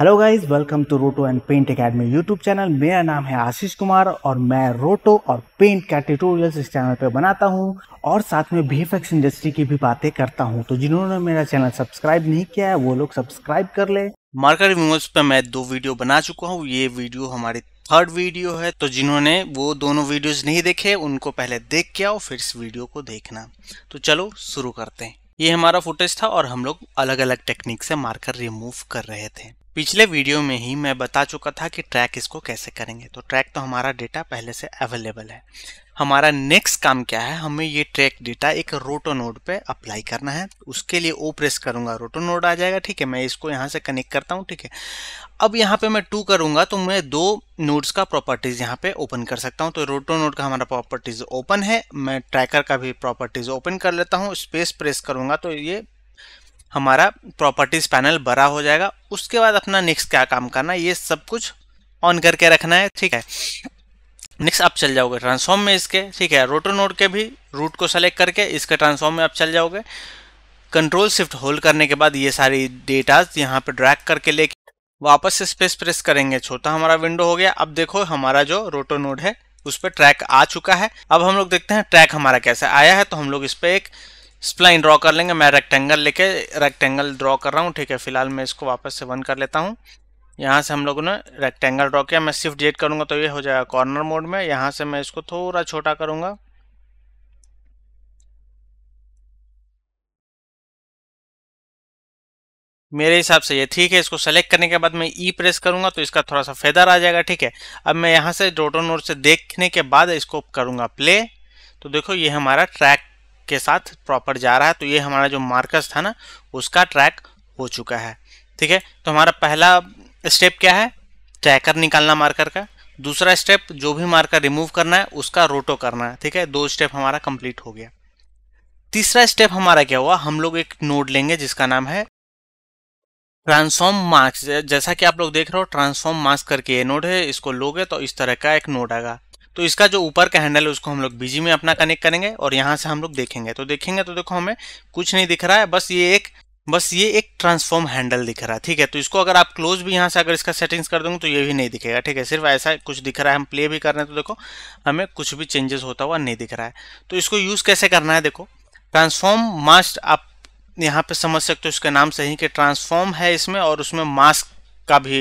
hello guys welcome to roto and paint academy YouTube channel मेरा नाम है आशीष कुमार और मैं रोटो और पेंट का ट्यूटोरियल्स इस चैनल पे बनाता हूँ और साथ में वी इंडस्ट्री की भी बातें करता हूँ तो जिन्होंने मेरा चैनल सब्सक्राइब नहीं किया है वो लोग सब्सक्राइब कर ले मार्कर रिमूवर्स पर मैं दो वीडियो बना चुका हूँ ये वीडियो हमारी थर्ड वीडियो है तो जिन्होंने वो दोनों वीडियो नहीं देखे उनको पहले देख के आओ फिर इस वीडियो को देखना तो चलो शुरू करते हैं ये हमारा फुटेज था और हम लोग अलग अलग टेक्निक से मार्कर रिमूव कर रहे थे पिछले वीडियो में ही मैं बता चुका था कि ट्रैक इसको कैसे करेंगे तो ट्रैक तो हमारा डेटा पहले से अवेलेबल है हमारा नेक्स्ट काम क्या है हमें ये ट्रैक डेटा एक रोटो नोड पे अप्लाई करना है उसके लिए ओ प्रेस करूंगा रोटो नोड आ जाएगा ठीक है मैं इसको यहाँ से कनेक्ट करता हूँ ठीक है अब यहाँ पे मैं टू करूंगा तो मैं दो नोड्स का प्रॉपर्टीज़ यहाँ पे ओपन कर सकता हूँ तो रोटो नोड का हमारा प्रॉपर्टीज़ ओपन है मैं ट्रैकर का भी प्रॉपर्टीज़ ओपन कर लेता हूँ स्पेस प्रेस करूंगा तो ये हमारा प्रॉपर्टीज पैनल बड़ा हो जाएगा उसके बाद अपना नेक्स्ट क्या काम करना है ये सब कुछ ऑन करके रखना है ठीक है नेक्स्ट आप चल जाओगे ट्रांसफॉर्म में इसके ठीक है रोटो नोड के भी रूट को सेलेक्ट करके इसके ट्रांसफॉर्म में आप चल जाओगे कंट्रोल शिफ्ट होल्ड करने के बाद ये सारी डेटाज यहाँ पे ड्रैक करके लेके वापस स्पेस प्रेस करेंगे छोटा हमारा विंडो हो गया अब देखो हमारा जो रोटो नोड है उस पर ट्रैक आ चुका है अब हम लोग देखते हैं ट्रैक हमारा कैसे आया है तो हम लोग इस पर एक स्प्लाइन ड्रॉ कर लेंगे मैं रेक्टेंगल लेके रेक्टेंगल ड्रॉ कर रहा हूँ ठीक है फिलहाल मैं इसको वापस से बंद कर लेता हूँ यहाँ से हम लोगों ने रेक्टेंगल ड्रॉ किया मैं सिर्फ जेड करूँगा तो ये हो जाएगा कॉर्नर मोड में यहाँ से मैं इसको थोड़ा छोटा करूँगा मेरे हिसाब से ये ठीक है इसको सेलेक्ट करने के बाद मैं ई e प्रेस करूंगा तो इसका थोड़ा सा फेदर आ जाएगा ठीक है अब मैं यहाँ से डोटो नोट से देखने के बाद इसको करूंगा प्ले तो देखो ये हमारा ट्रैक के साथ प्रॉपर जा रहा है तो ये हमारा जो मार्कस था ना उसका ट्रैक हो चुका है ठीक है तो हमारा पहला स्टेप क्या है ट्रैकर निकालना मार्कर का दूसरा स्टेप जो भी मार्कर रिमूव करना है उसका रोटो करना है ठीक है दो स्टेप हमारा कंप्लीट हो गया तीसरा स्टेप हमारा क्या हुआ हम लोग एक नोड लेंगे जिसका नाम है ट्रांसफॉर्म मास्क जैसा कि आप लोग देख रहे हो ट्रांसफॉर्म मास्क करके ये नोड है इसको लोगे तो इस तरह का एक नोड आएगा तो इसका जो ऊपर का हैंडल है उसको हम लोग बीजी में अपना कनेक्ट करेंगे और यहाँ से हम लोग देखेंगे तो देखेंगे तो देखो हमें कुछ नहीं दिख रहा है बस ये एक बस ये एक ट्रांसफॉर्म हैंडल दिख रहा है ठीक है तो इसको अगर आप क्लोज भी यहाँ से अगर इसका सेटिंग्स कर दूंगे तो ये भी नहीं दिखेगा ठीक है सिर्फ ऐसा कुछ दिख रहा है हम प्ले भी कर रहे हैं तो देखो हमें कुछ भी चेंजेस होता हुआ नहीं दिख रहा है तो इसको यूज़ कैसे करना है देखो ट्रांसफॉर्म मास्ट आप यहाँ पे समझ सकते हो इसका नाम सही कि ट्रांसफॉर्म है इसमें और उसमें मास्क का भी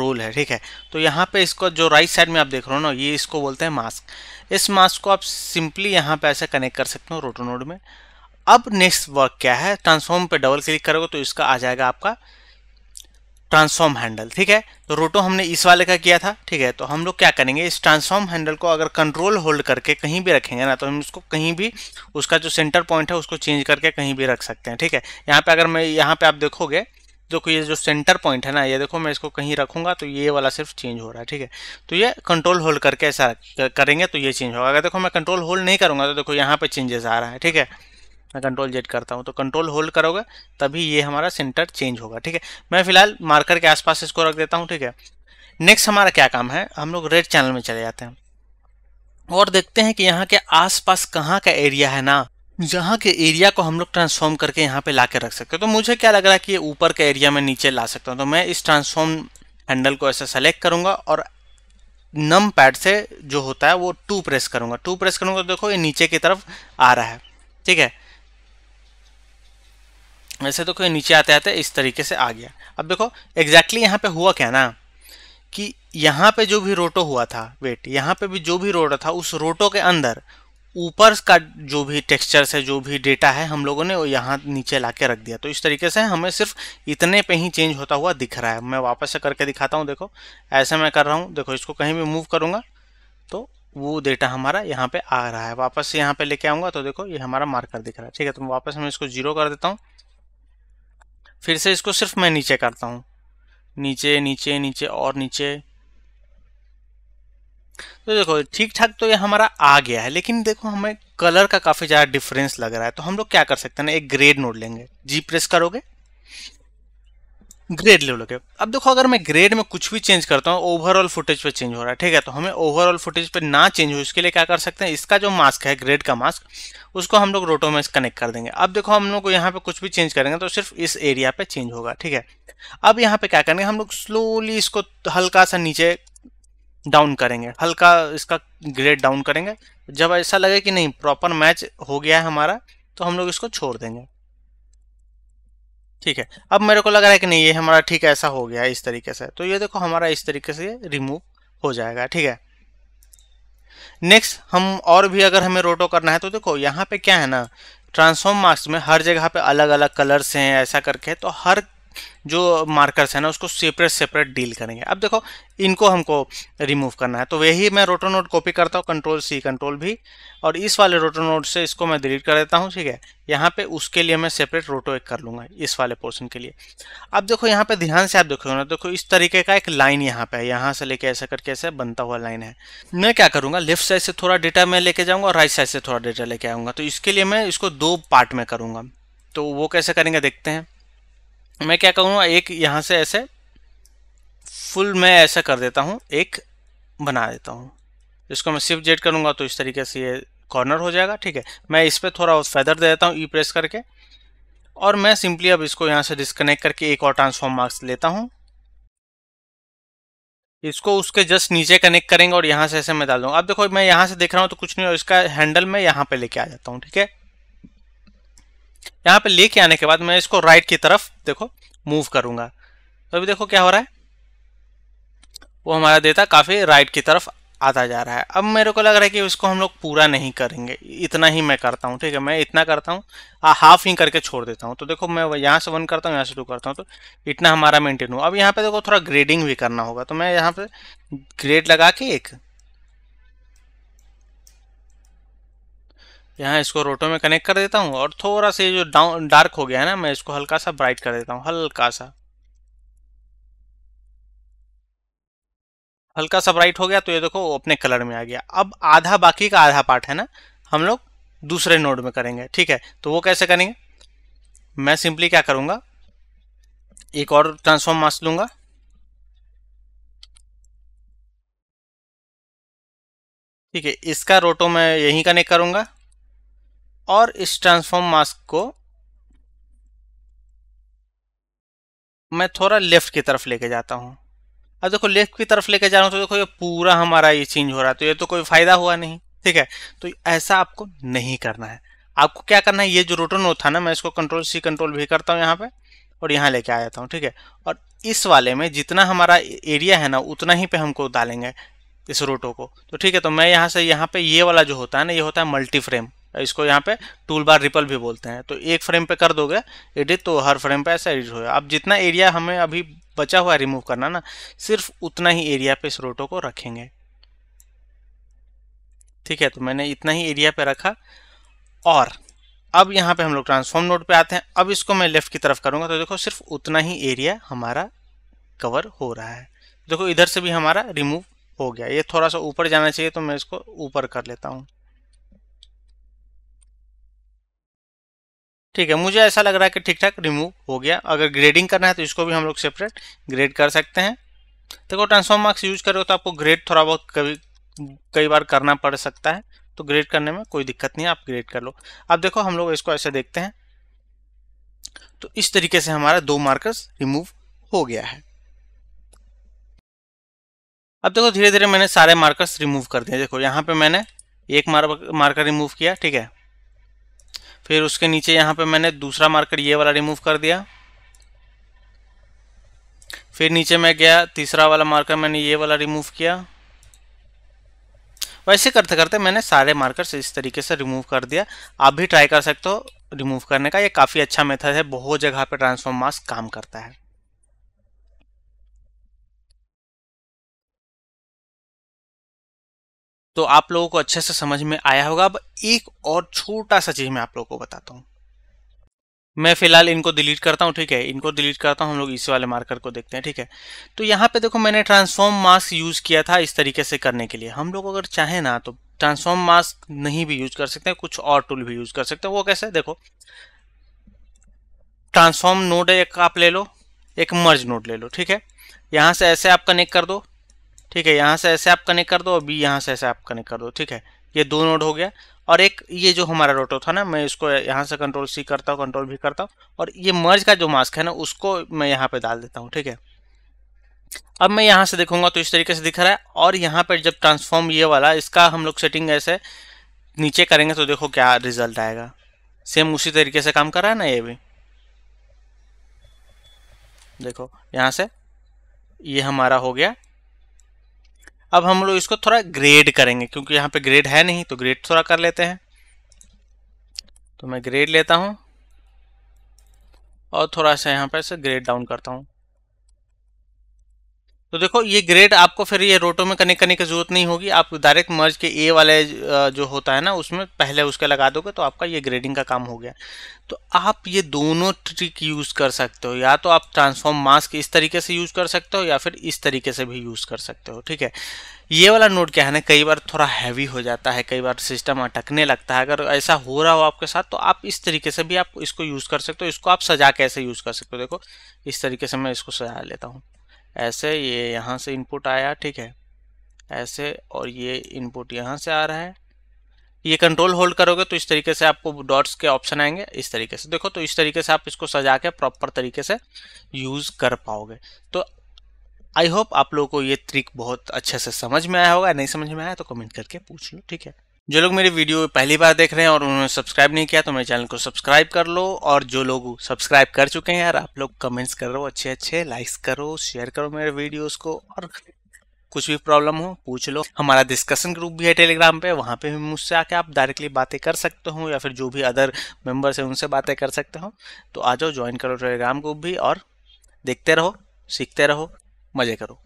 रोल है ठीक है तो यहाँ पे इसको जो राइट साइड में आप देख रहे हो ना ये इसको बोलते हैं मास्क इस मास्क को आप सिंपली यहाँ पे ऐसे कनेक्ट कर सकते हो रोटोनोड में अब नेक्स्ट वर्क क्या है ट्रांसफॉर्म पे डबल क्लिक करोगे तो इसका आ जाएगा आपका ट्रांसफॉर्म हैंडल ठीक है तो रोटो हमने इस वाले का किया था ठीक है तो हम लोग क्या करेंगे इस ट्रांसफॉर्म हैंडल को अगर कंट्रोल होल्ड करके कहीं भी रखेंगे ना तो हम उसको कहीं भी उसका जो सेंटर पॉइंट है उसको चेंज करके कहीं भी रख सकते हैं ठीक है यहाँ पे अगर मैं यहाँ पे आप देखोगे देखो ये जो सेंटर पॉइंट है ना ये देखो मैं इसको कहीं रखूंगा तो ये वाला सिर्फ चेंज हो रहा है ठीक है तो ये कंट्रोल होल्ड करके ऐसा करेंगे तो ये चेंज होगा अगर देखो मैं कंट्रोल होल्ड नहीं करूंगा तो देखो यहाँ पे चेंजेस आ रहा है ठीक है मैं कंट्रोल जेड करता हूँ तो कंट्रोल होल्ड करोगे तभी ये हमारा सेंटर चेंज होगा ठीक है मैं फिलहाल मार्कर के आसपास इसको रख देता हूँ ठीक है नेक्स्ट हमारा क्या काम है हम लोग रेड चैनल में चले जाते हैं और देखते हैं कि यहाँ के आसपास कहाँ का एरिया है ना जहाँ के एरिया को हम लोग ट्रांसफॉर्म करके यहाँ पे ला के रख सकते हैं तो मुझे क्या लग रहा है कि ये ऊपर के एरिया में नीचे ला सकता हूँ तो मैं इस ट्रांसफॉर्म हैंडल को ऐसे सेलेक्ट करूँगा और नम पैड से जो होता है वो टू प्रेस करूँगा टू प्रेस करूँगा तो देखो ये नीचे की तरफ आ रहा है ठीक है वैसे देखो ये नीचे आते आते इस तरीके से आ गया अब देखो एग्जैक्टली यहाँ पे हुआ क्या ना कि यहाँ पे जो भी रोटो हुआ था वेट यहाँ पे भी जो भी रोटो था उस रोटो के अंदर ऊपर का जो भी टेक्सचर्स है जो भी डेटा है हम लोगों ने वो यहाँ नीचे ला के रख दिया तो इस तरीके से हमें सिर्फ इतने पे ही चेंज होता हुआ दिख रहा है मैं वापस से करके दिखाता हूँ देखो ऐसे मैं कर रहा हूँ देखो इसको कहीं भी मूव करूँगा तो वो डेटा हमारा यहाँ पे आ रहा है वापस से यहाँ पे लेके आऊँगा तो देखो ये हमारा मार्कर दिख रहा है ठीक है तो मैं वापस मैं इसको जीरो कर देता हूँ फिर से इसको सिर्फ मैं नीचे करता हूँ नीचे नीचे नीचे और नीचे तो देखो ठीक ठाक तो ये हमारा आ गया है लेकिन देखो हमें कलर का काफ़ी ज़्यादा डिफरेंस लग रहा है तो हम लोग क्या कर सकते हैं ना एक ग्रेड नोट लेंगे जी प्रेस करोगे ग्रेड ले लोगे अब देखो अगर मैं ग्रेड में कुछ भी चेंज करता हूँ ओवरऑल फुटेज पे चेंज हो रहा है ठीक है तो हमें ओवरऑल फुटेज पे ना चेंज हो इसके लिए क्या कर सकते हैं इसका जो मास्क है ग्रेड का मास्क उसको हम लोग रोटो में कनेक्ट कर देंगे अब देखो हम लोग को यहाँ पे कुछ भी चेंज करेंगे तो सिर्फ इस एरिया पे चेंज होगा ठीक है अब यहाँ पे क्या करेंगे हम लोग स्लोली इसको हल्का सा नीचे डाउन करेंगे हल्का इसका ग्रेड डाउन करेंगे जब ऐसा लगे कि नहीं प्रॉपर मैच हो गया है हमारा तो हम लोग इसको छोड़ देंगे ठीक है अब मेरे को लग रहा है कि नहीं ये हमारा ठीक ऐसा हो गया है इस तरीके से तो ये देखो हमारा इस तरीके से रिमूव हो जाएगा ठीक है नेक्स्ट हम और भी अगर हमें रोटो करना है तो देखो यहाँ पे क्या है ना ट्रांसफॉर्म मार्क्स में हर जगह पे अलग अलग कलर्स हैं ऐसा करके तो हर जो मार्कर्स है ना उसको सेपरेट सेपरेट डील करेंगे अब देखो इनको हमको रिमूव करना है तो वही मैं रोटो नोट कॉपी करता हूँ कंट्रोल सी कंट्रोल भी और इस वाले रोटो नोट से इसको मैं डिलीट कर देता हूँ ठीक है यहाँ पे उसके लिए मैं सेपरेट रोटो एक कर लूँगा इस वाले पोर्सन के लिए अब देखो यहाँ पे ध्यान से आप देखोगे ना देखो इस तरीके का एक लाइन यहाँ पे है यहाँ से लेके ऐसा करके ऐसे बनता हुआ लाइन है मैं क्या करूँगा लेफ्ट साइड से थोड़ा डेटा मैं लेके जाऊँगा और राइट साइड से थोड़ा डेटा लेके आऊँगा तो इसके लिए मैं इसको दो पार्ट में करूँगा तो वो कैसे करेंगे देखते हैं मैं क्या करूँगा एक यहाँ से ऐसे फुल मैं ऐसा कर देता हूँ एक बना देता हूँ इसको मैं सिर्फ जेड करूँगा तो इस तरीके से ये कॉर्नर हो जाएगा ठीक है मैं इस पर थोड़ा फैदर दे देता हूँ ई प्रेस करके और मैं सिंपली अब इसको यहाँ से डिस्कनेक्ट करके एक और ट्रांसफॉर्म मार्क्स लेता हूँ इसको उसके जस्ट नीचे कनेक्ट करेंगे और यहाँ से ऐसे मैं डाल दूँगा अब देखो मैं यहाँ से देख रहा हूँ तो कुछ नहीं और इसका हैंडल मैं यहाँ पे लेके आ जाता हूँ ठीक है यहाँ पे लेके आने के बाद मैं इसको राइट की तरफ देखो मूव करूंगा तो अभी देखो क्या हो रहा है वो हमारा डेटा काफ़ी राइट की तरफ आता जा रहा है अब मेरे को लग रहा है कि उसको हम लोग पूरा नहीं करेंगे इतना ही मैं करता हूँ ठीक है मैं इतना करता हूँ हाफ ही करके छोड़ देता हूँ तो देखो मैं यहाँ से वन करता हूँ यहाँ से टू करता हूँ तो इतना हमारा मेंटेन हुआ अब यहाँ पे देखो थोड़ा ग्रेडिंग भी करना होगा तो मैं यहाँ पे ग्रेड लगा के एक यहाँ इसको रोटो में कनेक्ट कर देता हूँ और थोड़ा सा ये जो डाउन डार्क हो गया है ना मैं इसको हल्का सा ब्राइट कर देता हूँ हल्का सा हल्का सा ब्राइट हो गया तो ये देखो अपने कलर में आ गया अब आधा बाकी का आधा पार्ट है ना हम लोग दूसरे नोड में करेंगे ठीक है तो वो कैसे करेंगे मैं सिंपली क्या करूँगा एक और ट्रांसफॉर्म मास्क लूँगा ठीक है इसका रोटो मैं यहीं कनेक्ट करूँगा और इस ट्रांसफॉर्म मास्क को मैं थोड़ा लेफ्ट की तरफ लेके जाता हूँ अब देखो लेफ्ट की तरफ लेके जा रहा हूँ तो देखो ये पूरा हमारा ये चेंज हो रहा है तो ये तो कोई फायदा हुआ नहीं ठीक है तो ऐसा आपको नहीं करना है आपको क्या करना है ये जो रोटो नोट था ना मैं इसको कंट्रोल सी कंट्रोल भी करता हूँ यहाँ पे और यहाँ लेके आ जाता हूँ ठीक है और इस वाले में जितना हमारा एरिया है ना उतना ही पे हमको डालेंगे इस रोटो को तो ठीक है तो मैं यहाँ से यहाँ पे ये वाला जो होता है ना ये होता है मल्टी फ्रेम इसको यहाँ पे टूल बार रिपल भी बोलते हैं तो एक फ्रेम पे कर दोगे एडिट तो हर फ्रेम पे ऐसा एडिट होगा अब जितना एरिया हमें अभी बचा हुआ है रिमूव करना ना सिर्फ उतना ही एरिया पे इस रोटो को रखेंगे ठीक है तो मैंने इतना ही एरिया पे रखा और अब यहाँ पे हम लोग ट्रांसफॉर्म नोड पे आते हैं अब इसको मैं लेफ़्ट की तरफ करूँगा तो देखो सिर्फ उतना ही एरिया हमारा कवर हो रहा है देखो इधर से भी हमारा रिमूव हो गया ये थोड़ा सा ऊपर जाना चाहिए तो मैं इसको ऊपर कर लेता हूँ ठीक है मुझे ऐसा लग रहा है कि ठीक ठाक रिमूव हो गया अगर ग्रेडिंग करना है तो इसको भी हम लोग सेपरेट ग्रेड कर सकते हैं देखो ट्रांसफॉर्म मार्क्स यूज करो तो आपको ग्रेड थोड़ा बहुत कभी कई बार करना पड़ सकता है तो ग्रेड करने में कोई दिक्कत नहीं है आप ग्रेड कर लो अब देखो हम लोग इसको ऐसे देखते हैं तो इस तरीके से हमारा दो मार्कर्स रिमूव हो गया है अब देखो धीरे धीरे मैंने सारे मार्कर्स रिमूव कर दिए देखो यहाँ पे मैंने एक मार्कर रिमूव किया ठीक है फिर उसके नीचे यहाँ पे मैंने दूसरा मार्कर ये वाला रिमूव कर दिया फिर नीचे मैं गया तीसरा वाला मार्कर मैंने ये वाला रिमूव किया वैसे करते करते मैंने सारे मार्कर्स इस तरीके से रिमूव कर दिया आप भी ट्राई कर सकते हो रिमूव करने का ये काफ़ी अच्छा मेथड है बहुत जगह पे ट्रांसफॉर्म मास्क काम करता है तो आप लोगों को अच्छे से समझ में आया होगा अब एक और छोटा सा चीज मैं आप लोगों को बताता हूं मैं फिलहाल इनको डिलीट करता हूं ठीक है इनको डिलीट करता हूं हम लोग इस वाले मार्कर को देखते हैं ठीक है तो यहां पे देखो मैंने ट्रांसफॉर्म मास्क यूज़ किया था इस तरीके से करने के लिए हम लोग अगर चाहें ना तो ट्रांसफॉर्म मास्क नहीं भी यूज कर सकते हैं कुछ और टूल भी यूज कर सकते हैं वो कैसे देखो ट्रांसफॉर्म नोड एक आप ले लो एक मर्ज नोड ले लो ठीक है यहां से ऐसे आप कनेक्ट कर दो ठीक है यहां से ऐसे आप कनेक्ट कर दो और बी से ऐसे आप कनेक्ट कर दो ठीक है ये दो नोड हो गया और एक ये जो हमारा रोटो था ना मैं इसको यहाँ से कंट्रोल सी करता हूँ कंट्रोल भी करता हूँ और ये मर्ज का जो मास्क है ना उसको मैं यहाँ पे डाल देता हूँ ठीक है अब मैं यहाँ से देखूंगा तो इस तरीके से दिख रहा है और यहाँ पर जब ट्रांसफॉर्म ये वाला इसका हम लोग सेटिंग ऐसे नीचे करेंगे तो देखो क्या रिजल्ट आएगा सेम उसी तरीके से काम कर रहा है ना ये भी देखो यहाँ से ये हमारा हो गया अब हम लोग इसको थोड़ा ग्रेड करेंगे क्योंकि यहाँ पे ग्रेड है नहीं तो ग्रेड थोड़ा कर लेते हैं तो मैं ग्रेड लेता हूँ और थोड़ा सा यहाँ पर से ग्रेड डाउन करता हूँ तो देखो ये ग्रेड आपको फिर ये रोटो में कनेक्ट करने की जरूरत नहीं होगी आप डायरेक्ट मर्ज के ए वाले जो होता है ना उसमें पहले उसका लगा दोगे तो आपका ये ग्रेडिंग का काम हो गया तो आप ये दोनों ट्रिक यूज़ कर सकते हो या तो आप ट्रांसफॉर्म मास्क इस तरीके से यूज़ कर सकते हो या फिर इस तरीके से भी यूज़ कर सकते हो ठीक है ये वाला नोट क्या है ना कई बार थोड़ा हैवी हो जाता है कई बार सिस्टम अटकने लगता है अगर ऐसा हो रहा हो आपके साथ तो आप इस तरीके से भी आप इसको यूज़ कर सकते हो इसको आप सजा कैसे यूज़ कर सकते हो देखो इस तरीके से मैं इसको सजा लेता हूँ ऐसे ये यहाँ से इनपुट आया ठीक है ऐसे और ये इनपुट यहाँ से आ रहा है ये कंट्रोल होल्ड करोगे तो इस तरीके से आपको डॉट्स के ऑप्शन आएंगे इस तरीके से देखो तो इस तरीके से आप इसको सजा के प्रॉपर तरीके से यूज़ कर पाओगे तो आई होप आप लोगों को ये ट्रिक बहुत अच्छे से समझ में आया होगा नहीं समझ में आया तो कमेंट करके पूछ लो ठीक है जो लोग मेरे वीडियो पहली बार देख रहे हैं और उन्होंने सब्सक्राइब नहीं किया तो मेरे चैनल को सब्सक्राइब कर लो और जो लोग सब्सक्राइब कर चुके हैं यार आप लोग कमेंट्स करो अच्छे अच्छे लाइक्स करो शेयर करो मेरे वीडियोस को और कुछ भी प्रॉब्लम हो पूछ लो हमारा डिस्कशन ग्रुप भी है टेलीग्राम पे वहाँ पे भी मुझसे आके आप डायरेक्टली बातें कर सकते हो या फिर जो भी अदर मेम्बर्स हैं उनसे बातें कर सकते हो तो आ जाओ ज्वाइन करो टेलीग्राम ग्रुप भी और देखते रहो सीखते रहो मज़े करो